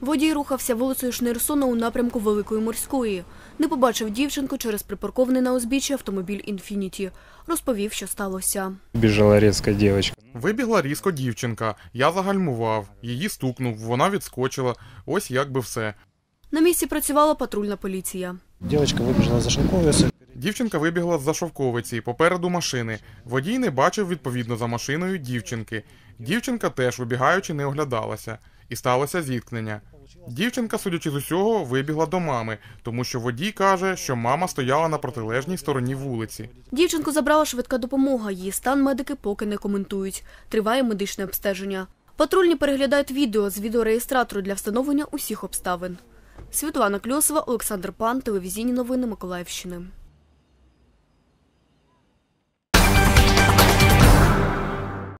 Водій рухався вулицею Шнирсона у напрямку Великої морської. Не побачив дівчинку через припаркований на узбіччі автомобіль Інфініті. Розповів, що сталося. Біжала різко дівчинка. Вибігла різко дівчинка. Я загальмував, її стукнув, вона відскочила. Ось як би все. На місці працювала патрульна поліція. Дівчинка вибіжала за шелковіси. Дівчинка вибігла з за шовковиці попереду машини. Водій не бачив відповідно за машиною дівчинки. Дівчинка теж, вибігаючи, не оглядалася, і сталося зіткнення. Дівчинка, судячи з усього, вибігла до мами, тому що водій каже, що мама стояла на протилежній стороні вулиці. Дівчинку забрала швидка допомога. Її стан медики поки не коментують. Триває медичне обстеження. Патрульні переглядають відео з відеореєстратору для встановлення усіх обставин. Світлана Кльосова, Олександр Пан, телевізійні новини Миколаївщини.